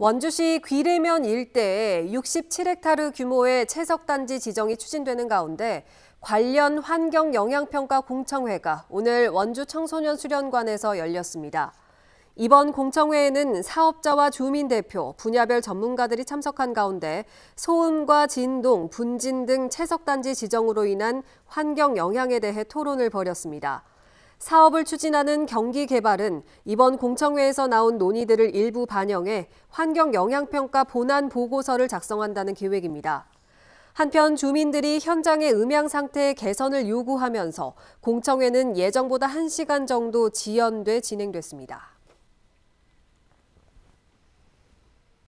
원주시 귀례면 일대에 67헥타르 규모의 채석단지 지정이 추진되는 가운데 관련 환경 영향평가 공청회가 오늘 원주 청소년 수련관에서 열렸습니다. 이번 공청회에는 사업자와 주민 대표, 분야별 전문가들이 참석한 가운데 소음과 진동, 분진 등 채석단지 지정으로 인한 환경 영향에 대해 토론을 벌였습니다. 사업을 추진하는 경기 개발은 이번 공청회에서 나온 논의들을 일부 반영해 환경 영향평가 본안 보고서를 작성한다는 계획입니다. 한편 주민들이 현장의 음향 상태 개선을 요구하면서 공청회는 예정보다 1시간 정도 지연돼 진행됐습니다.